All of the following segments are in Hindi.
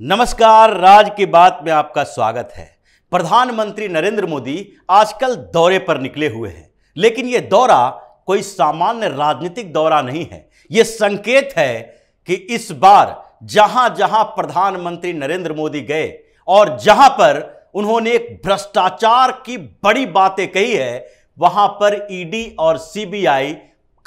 नमस्कार राज की बात में आपका स्वागत है प्रधानमंत्री नरेंद्र मोदी आजकल दौरे पर निकले हुए हैं लेकिन ये दौरा कोई सामान्य राजनीतिक दौरा नहीं है ये संकेत है कि इस बार जहां जहां प्रधानमंत्री नरेंद्र मोदी गए और जहां पर उन्होंने एक भ्रष्टाचार की बड़ी बातें कही है वहां पर ईडी और सीबीआई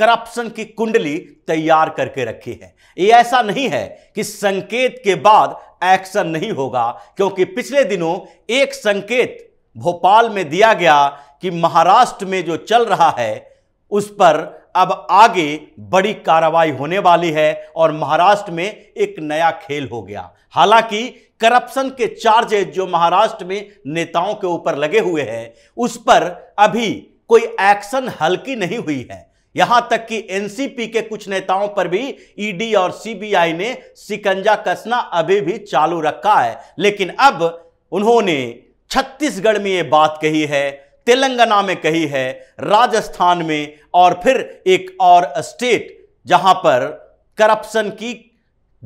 करप्शन की कुंडली तैयार करके रखी है ये ऐसा नहीं है कि संकेत के बाद एक्शन नहीं होगा क्योंकि पिछले दिनों एक संकेत भोपाल में दिया गया कि महाराष्ट्र में जो चल रहा है उस पर अब आगे बड़ी कार्रवाई होने वाली है और महाराष्ट्र में एक नया खेल हो गया हालांकि करप्शन के चार्जेज जो महाराष्ट्र में नेताओं के ऊपर लगे हुए हैं उस पर अभी कोई एक्शन हल्की नहीं हुई है यहां तक कि एनसीपी के कुछ नेताओं पर भी ईडी और सीबीआई ने सिकंजा कसना अभी भी चालू रखा है लेकिन अब उन्होंने छत्तीसगढ़ में ये बात कही है तेलंगाना में कही है राजस्थान में और फिर एक और स्टेट जहां पर करप्शन की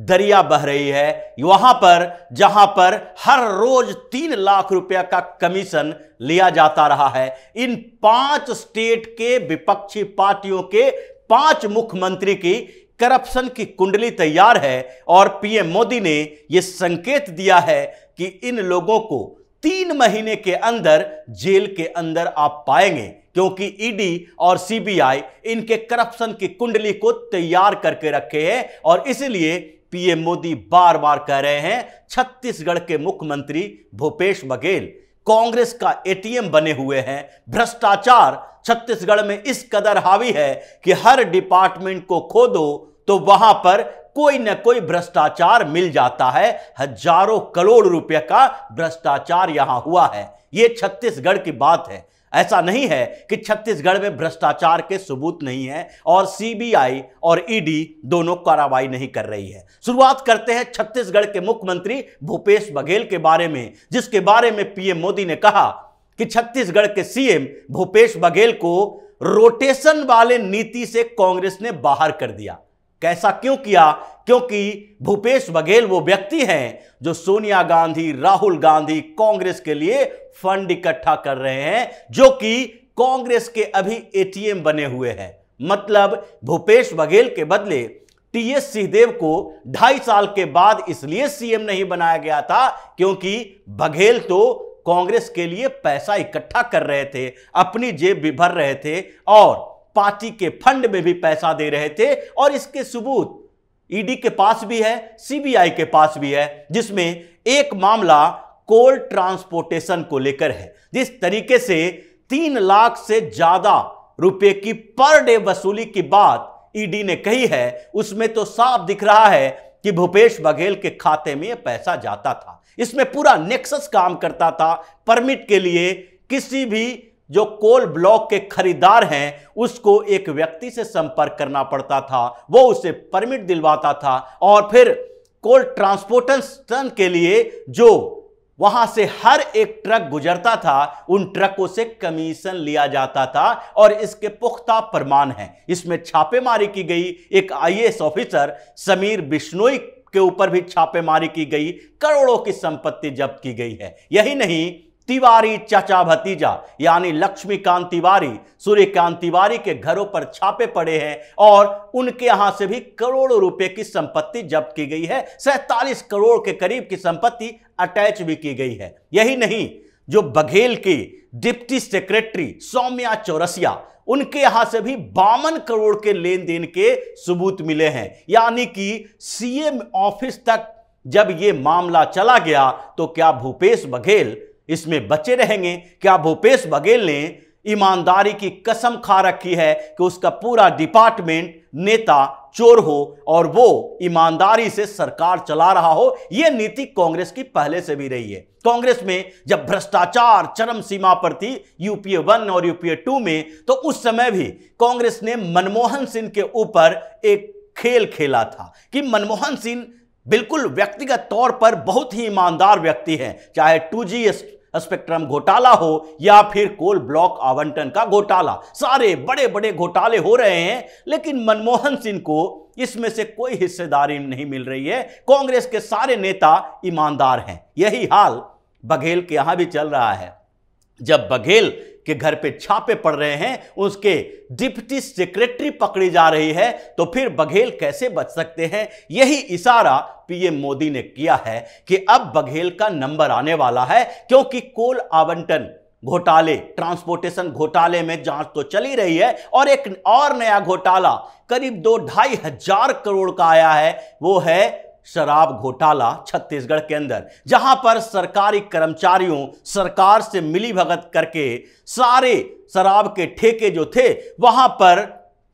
दरिया बह रही है वहां पर जहां पर हर रोज तीन लाख रुपया का कमीशन लिया जाता रहा है इन पांच स्टेट के विपक्षी पार्टियों के पांच मुख्यमंत्री की करप्शन की कुंडली तैयार है और पीएम मोदी ने यह संकेत दिया है कि इन लोगों को तीन महीने के अंदर जेल के अंदर आप पाएंगे क्योंकि ईडी और सीबीआई इनके करप्शन की कुंडली को तैयार करके रखे है और इसलिए पीएम मोदी बार बार कह रहे हैं छत्तीसगढ़ के मुख्यमंत्री भूपेश बघेल कांग्रेस का एटीएम बने हुए हैं भ्रष्टाचार छत्तीसगढ़ में इस कदर हावी है कि हर डिपार्टमेंट को खोदो तो वहां पर कोई ना कोई भ्रष्टाचार मिल जाता है हजारों करोड़ रुपए का भ्रष्टाचार यहां हुआ है यह छत्तीसगढ़ की बात है ऐसा नहीं है कि छत्तीसगढ़ में भ्रष्टाचार के सबूत नहीं है और सीबीआई और ईडी e दोनों कार्रवाई नहीं कर रही है शुरुआत करते हैं छत्तीसगढ़ के मुख्यमंत्री भूपेश बघेल के बारे में जिसके बारे में पीएम मोदी ने कहा कि छत्तीसगढ़ के सीएम भूपेश बघेल को रोटेशन वाले नीति से कांग्रेस ने बाहर कर दिया कैसा क्यों किया क्योंकि भूपेश बघेल वो व्यक्ति हैं जो सोनिया गांधी राहुल गांधी कांग्रेस के लिए फंड इकट्ठा कर रहे हैं जो कि कांग्रेस के अभी एटीएम बने हुए हैं मतलब भूपेश बघेल के बदले टीएस सिंहदेव को ढाई साल के बाद इसलिए सीएम नहीं बनाया गया था क्योंकि बघेल तो कांग्रेस के लिए पैसा इकट्ठा कर रहे थे अपनी जेब भी भर रहे थे और पार्टी के फंड में भी पैसा दे रहे थे और इसके सबूत ईडी e के पास भी है सीबीआई के पास भी है जिसमें एक मामला कोल ट्रांसपोर्टेशन को लेकर है जिस तरीके से तीन लाख से ज्यादा रुपए की पर डे वसूली की बात ईडी e ने कही है उसमें तो साफ दिख रहा है कि भूपेश बघेल के खाते में यह पैसा जाता था इसमें पूरा नेक्सस काम करता था परमिट के लिए किसी भी जो कोल ब्लॉक के खरीदार हैं उसको एक व्यक्ति से संपर्क करना पड़ता था वो उसे परमिट दिलवाता था और फिर कोल ट्रांसपोर्टेशन के लिए जो वहां से हर एक ट्रक गुजरता था उन ट्रकों से कमीशन लिया जाता था और इसके पुख्ता प्रमाण हैं इसमें छापेमारी की गई एक आईएएस ऑफिसर समीर बिश्नोई के ऊपर भी छापेमारी की गई करोड़ों की संपत्ति जब्त की गई है यही नहीं तिवारी चाचा भतीजा यानी लक्ष्मीकांत तिवारी सूर्यकांत तिवारी के घरों पर छापे पड़े हैं और उनके यहां से भी करोड़ों रुपए की संपत्ति जब्त की गई है सैतालीस करोड़ के करीब की संपत्ति अटैच भी की गई है यही नहीं जो बघेल की डिप्टी सेक्रेटरी सौम्या चौरसिया उनके यहां से भी बावन करोड़ के लेन देन के सबूत मिले हैं यानी कि सीएम ऑफिस तक जब ये मामला चला गया तो क्या भूपेश बघेल इसमें बचे रहेंगे क्या भूपेश बघेल ने ईमानदारी की कसम खा रखी है कि उसका पूरा डिपार्टमेंट नेता चोर हो और वो ईमानदारी से सरकार चला रहा हो यह नीति कांग्रेस की पहले से भी रही है कांग्रेस में जब भ्रष्टाचार चरम सीमा पर थी यूपीए वन और यूपीए टू में तो उस समय भी कांग्रेस ने मनमोहन सिंह के ऊपर एक खेल खेला था कि मनमोहन सिंह बिल्कुल व्यक्तिगत तौर पर बहुत ही ईमानदार व्यक्ति हैं चाहे टू जी स्पेक्ट्रम घोटाला हो या फिर कोल ब्लॉक आवंटन का घोटाला सारे बड़े बड़े घोटाले हो रहे हैं लेकिन मनमोहन सिंह को इसमें से कोई हिस्सेदारी नहीं मिल रही है कांग्रेस के सारे नेता ईमानदार हैं यही हाल बघेल के यहां भी चल रहा है जब बघेल के घर पे छापे पड़ रहे हैं उसके डिप्टी सेक्रेटरी पकड़ी जा रही है तो फिर बघेल कैसे बच सकते हैं यही इशारा पीएम मोदी ने किया है कि अब बघेल का नंबर आने वाला है क्योंकि कोल आवंटन घोटाले ट्रांसपोर्टेशन घोटाले में जांच तो चली रही है और एक और नया घोटाला करीब दो ढाई हजार करोड़ का आया है वो है शराब घोटाला छत्तीसगढ़ के अंदर जहां पर सरकारी कर्मचारियों सरकार से मिली भगत करके सारे शराब के ठेके जो थे वहां पर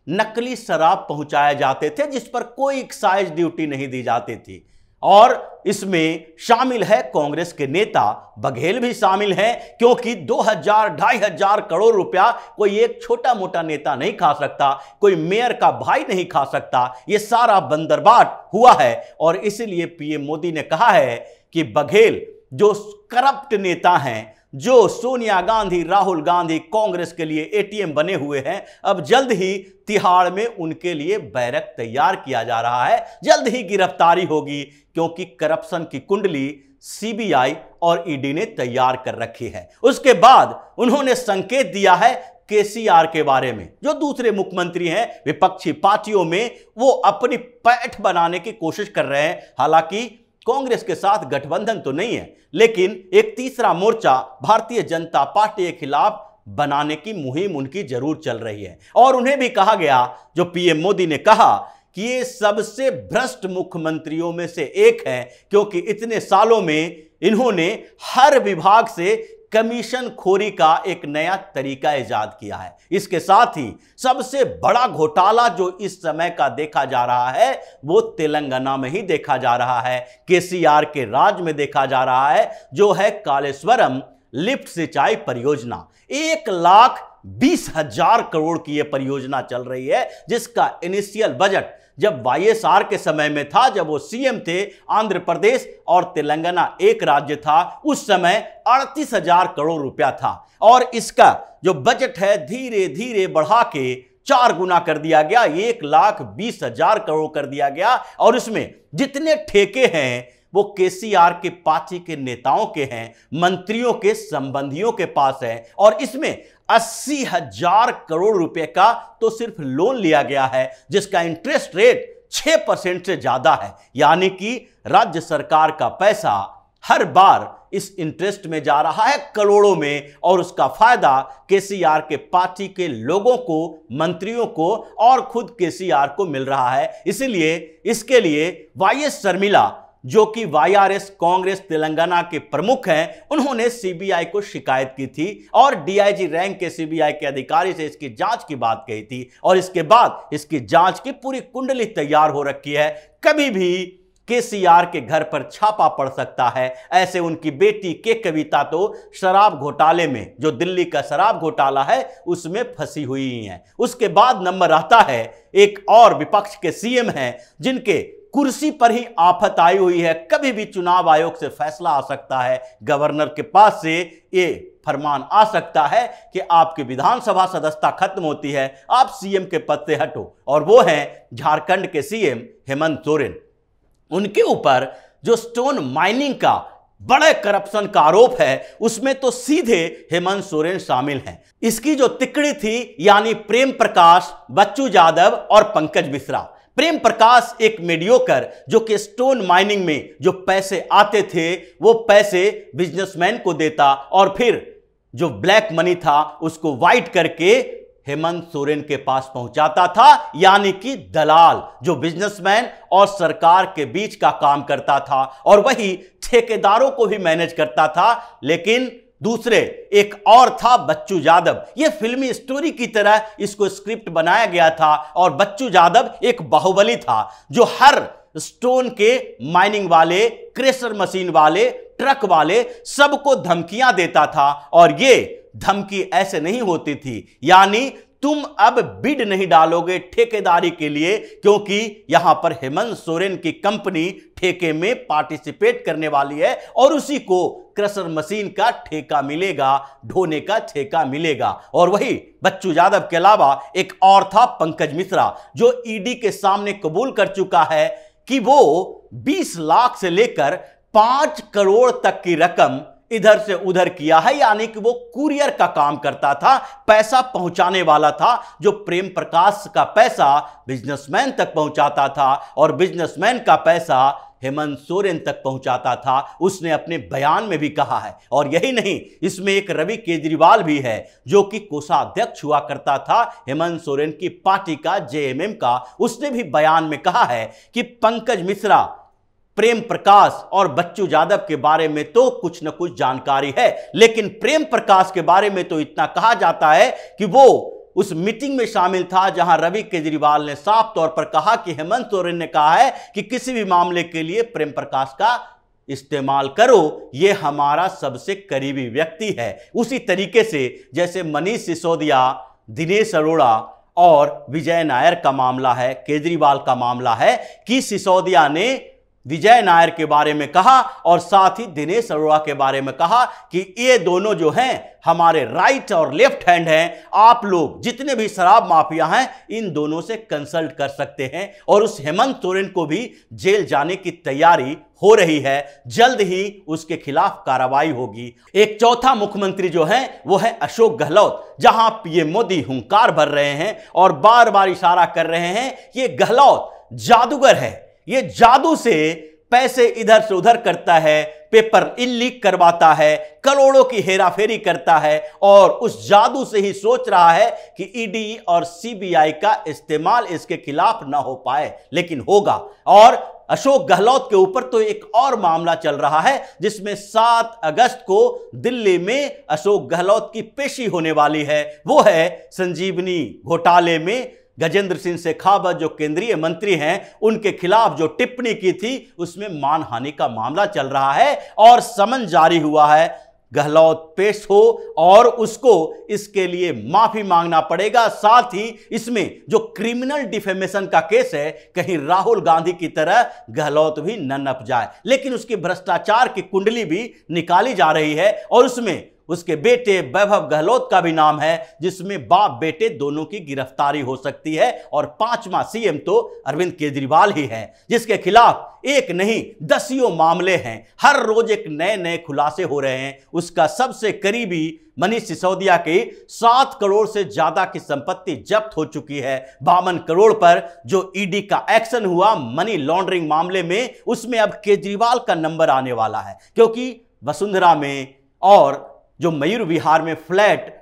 नकली शराब पहुंचाए जाते थे जिस पर कोई एक्साइज ड्यूटी नहीं दी जाती थी और इसमें शामिल है कांग्रेस के नेता बघेल भी शामिल हैं क्योंकि दो हजार ढाई हजार करोड़ रुपया कोई एक छोटा मोटा नेता नहीं खा सकता कोई मेयर का भाई नहीं खा सकता ये सारा बंदरबाट हुआ है और इसलिए पीएम मोदी ने कहा है कि बघेल जो करप्ट नेता हैं जो सोनिया गांधी राहुल गांधी कांग्रेस के लिए एटीएम बने हुए हैं अब जल्द ही तिहाड़ में उनके लिए बैरक तैयार किया जा रहा है जल्द ही गिरफ्तारी होगी क्योंकि करप्शन की कुंडली सीबीआई और ईडी ने तैयार कर रखी है उसके बाद उन्होंने संकेत दिया है केसीआर के बारे में जो दूसरे मुख्यमंत्री हैं विपक्षी पार्टियों में वो अपनी पैठ बनाने की कोशिश कर रहे हैं हालांकि कांग्रेस के साथ गठबंधन तो नहीं है लेकिन एक तीसरा मोर्चा भारतीय जनता पार्टी के खिलाफ बनाने की मुहिम उनकी जरूर चल रही है और उन्हें भी कहा गया जो पीएम मोदी ने कहा कि ये सबसे भ्रष्ट मुख्यमंत्रियों में से एक है क्योंकि इतने सालों में इन्होंने हर विभाग से कमीशन खोरी का एक नया तरीका ईजाद किया है इसके साथ ही सबसे बड़ा घोटाला जो इस समय का देखा जा रहा है वो तेलंगाना में ही देखा जा रहा है के के राज में देखा जा रहा है जो है कालेश्वरम लिफ्ट सिंचाई परियोजना एक लाख बीस हजार करोड़ की यह परियोजना चल रही है जिसका इनिशियल बजट जब वाईएसआर के समय में था जब वो सीएम थे आंध्र प्रदेश और तेलंगाना एक राज्य था उस समय अड़तीस हजार करोड़ रुपया था और इसका जो बजट है धीरे धीरे बढ़ा के चार गुना कर दिया गया एक लाख बीस हजार करोड़ कर दिया गया और इसमें जितने ठेके हैं वो केसीआर के पार्टी के नेताओं के हैं मंत्रियों के संबंधियों के पास है और इसमें अस्सी हजार करोड़ रुपए का तो सिर्फ लोन लिया गया है जिसका इंटरेस्ट रेट छह परसेंट से ज्यादा है यानी कि राज्य सरकार का पैसा हर बार इस इंटरेस्ट में जा रहा है करोड़ों में और उसका फायदा केसीआर के पार्टी के लोगों को मंत्रियों को और खुद केसीआर को मिल रहा है इसीलिए इसके लिए वाई एस शर्मिला जो कि वाईआरएस कांग्रेस तेलंगाना के प्रमुख हैं उन्होंने सीबीआई को शिकायत की थी और डीआईजी रैंक के सीबीआई के अधिकारी से इसकी जांच की बात कही थी और इसके बाद इसकी जांच की पूरी कुंडली तैयार हो रखी है कभी भी केसीआर के घर पर छापा पड़ सकता है ऐसे उनकी बेटी के कविता तो शराब घोटाले में जो दिल्ली का शराब घोटाला है उसमें फंसी हुई हैं उसके बाद नंबर आता है एक और विपक्ष के सीएम हैं जिनके कुर्सी पर ही आफत आई हुई है कभी भी चुनाव आयोग से फैसला आ सकता है गवर्नर के पास से ये फरमान आ सकता है कि आपकी विधानसभा सदस्यता खत्म होती है आप सीएम के पद से हटो और वो हैं झारखंड के सीएम हेमंत सोरेन उनके ऊपर जो स्टोन माइनिंग का बड़े करप्शन का आरोप है उसमें तो सीधे हेमंत सोरेन शामिल हैं इसकी जो तिकड़ी थी यानी प्रेम प्रकाश बच्चू यादव और पंकज मिश्रा प्रेम प्रकाश एक मेडियोकर जो कि स्टोन माइनिंग में जो पैसे आते थे वो पैसे बिजनेसमैन को देता और फिर जो ब्लैक मनी था उसको वाइट करके हेमंत सोरेन के पास पहुंचाता था यानी कि दलाल जो बिजनेसमैन और सरकार के बीच का काम करता था और वही ठेकेदारों को भी मैनेज करता था लेकिन दूसरे एक और था बच्चू यादव यह फिल्मी स्टोरी की तरह इसको स्क्रिप्ट बनाया गया था और बच्चू यादव एक बाहुबली था जो हर स्टोन के माइनिंग वाले क्रेशर मशीन वाले ट्रक वाले सबको धमकियां देता था और ये धमकी ऐसे नहीं होती थी यानी तुम अब बिड नहीं डालोगे ठेकेदारी के लिए क्योंकि यहां पर हेमंत सोरेन की कंपनी ठेके में पार्टिसिपेट करने वाली है और उसी को क्रशर मशीन का ठेका मिलेगा ढोने का ठेका मिलेगा और वही बच्चू यादव के अलावा एक और था पंकज मिश्रा जो ईडी e के सामने कबूल कर चुका है कि वो 20 लाख से लेकर 5 करोड़ तक की रकम इधर से उधर किया है यानी कि वो कुरियर का काम करता था पैसा पहुंचाने वाला था जो प्रेम प्रकाश का पैसा बिजनेसमैन तक पहुंचाता था और बिजनेसमैन का पैसा हेमंत सोरेन तक पहुंचाता था उसने अपने बयान में भी कहा है और यही नहीं इसमें एक रवि केजरीवाल भी है जो कि कोषाध्यक्ष हुआ करता था हेमंत सोरेन की पार्टी का जेएमएम का उसने भी बयान में कहा है कि पंकज मिश्रा प्रेम प्रकाश और बच्चू यादव के बारे में तो कुछ न कुछ जानकारी है लेकिन प्रेम प्रकाश के बारे में तो इतना कहा जाता है कि वो उस मीटिंग में शामिल था जहां रवि केजरीवाल ने साफ तौर पर कहा कि हेमंत सोरेन ने कहा है कि किसी भी मामले के लिए प्रेम प्रकाश का इस्तेमाल करो ये हमारा सबसे करीबी व्यक्ति है उसी तरीके से जैसे मनीष सिसोदिया दिनेश अरोड़ा और विजय नायर का मामला है केजरीवाल का मामला है कि सिसोदिया ने विजय नायर के बारे में कहा और साथ ही दिनेश अरोड़ा के बारे में कहा कि ये दोनों जो हैं हमारे राइट और लेफ्ट हैंड हैं आप लोग जितने भी शराब माफिया हैं इन दोनों से कंसल्ट कर सकते हैं और उस हेमंत सोरेन को भी जेल जाने की तैयारी हो रही है जल्द ही उसके खिलाफ कार्रवाई होगी एक चौथा मुख्यमंत्री जो है वो है अशोक गहलोत जहां पीएम मोदी हुंकार भर रहे हैं और बार बार इशारा कर रहे हैं कि गहलोत जादूगर है ये जादू से पैसे इधर से उधर करता है पेपर इन लीक करवाता है करोड़ों की हेराफेरी करता है और उस जादू से ही सोच रहा है कि ईडी e e और सीबीआई का इस्तेमाल इसके खिलाफ ना हो पाए लेकिन होगा और अशोक गहलोत के ऊपर तो एक और मामला चल रहा है जिसमें 7 अगस्त को दिल्ली में अशोक गहलोत की पेशी होने वाली है वो है संजीवनी घोटाले में गजेंद्र सिंह शेखावत जो केंद्रीय मंत्री हैं उनके खिलाफ जो टिप्पणी की थी उसमें मानहानि का मामला चल रहा है और समन जारी हुआ है गहलोत पेश हो और उसको इसके लिए माफी मांगना पड़ेगा साथ ही इसमें जो क्रिमिनल डिफेमेशन का केस है कहीं राहुल गांधी की तरह गहलोत भी न नप जाए लेकिन उसकी भ्रष्टाचार की कुंडली भी निकाली जा रही है और उसमें उसके बेटे वैभव गहलोत का भी नाम है जिसमें बाप बेटे दोनों की गिरफ्तारी हो सकती है और पांचवा सीएम तो अरविंद केजरीवाल ही है जिसके खिलाफ एक नहीं दसियों मामले हैं हर रोज एक नए नए खुलासे हो रहे हैं उसका सबसे करीबी मनीष सिसोदिया के सात करोड़ से ज्यादा की संपत्ति जब्त हो चुकी है बावन करोड़ पर जो ईडी का एक्शन हुआ मनी लॉन्ड्रिंग मामले में उसमें अब केजरीवाल का नंबर आने वाला है क्योंकि वसुंधरा में और जो मयूर विहार में फ्लैट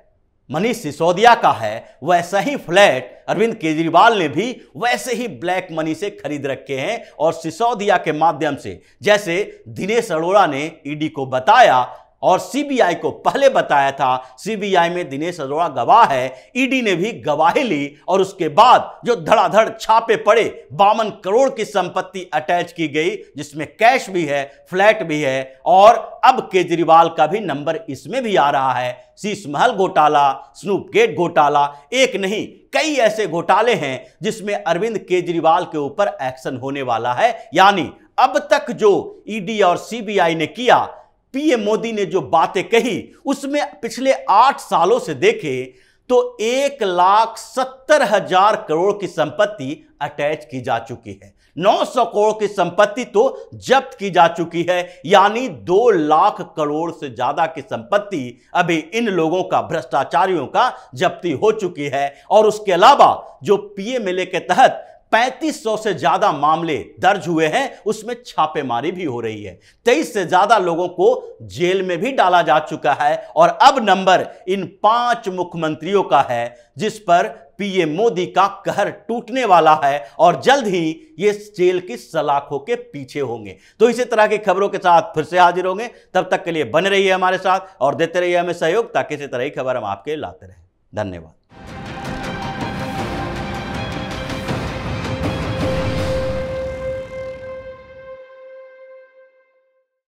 मनीष सिसोदिया का है वैसा ही फ्लैट अरविंद केजरीवाल ने भी वैसे ही ब्लैक मनी से खरीद रखे हैं और सिसोदिया के माध्यम से जैसे दिनेश अरोड़ा ने ईडी को बताया और सीबीआई को पहले बताया था सीबीआई में दिनेश अरोड़ा गवाह है ईडी e ने भी गवाही ली और उसके बाद जो धड़ाधड़ छापे पड़े बावन करोड़ की संपत्ति अटैच की गई जिसमें कैश भी है फ्लैट भी है और अब केजरीवाल का भी नंबर इसमें भी आ रहा है शीश महल घोटाला स्नूप गेट घोटाला एक नहीं कई ऐसे घोटाले हैं जिसमें अरविंद केजरीवाल के ऊपर एक्शन होने वाला है यानी अब तक जो ईडी e और सीबीआई ने किया पीएम मोदी ने जो बातें कही उसमें पिछले आठ सालों से देखे तो एक लाख सत्तर हजार करोड़ की संपत्ति अटैच की जा चुकी है 900 करोड़ की संपत्ति तो जब्त की जा चुकी है यानी दो लाख करोड़ से ज्यादा की संपत्ति अभी इन लोगों का भ्रष्टाचारियों का जब्ती हो चुकी है और उसके अलावा जो पीएमएलए के तहत 3500 से ज्यादा मामले दर्ज हुए हैं उसमें छापेमारी भी हो रही है तेईस से ज्यादा लोगों को जेल में भी डाला जा चुका है और अब नंबर इन पांच मुख्यमंत्रियों का है जिस पर पीएम मोदी का कहर टूटने वाला है और जल्द ही ये जेल की सलाखों के पीछे होंगे तो इसी तरह की खबरों के साथ फिर से हाजिर होंगे तब तक के लिए बने रहिए हमारे साथ और देते रहिए हमें सहयोग ताकि इसी तरह की खबर हम आपके लाते रहें धन्यवाद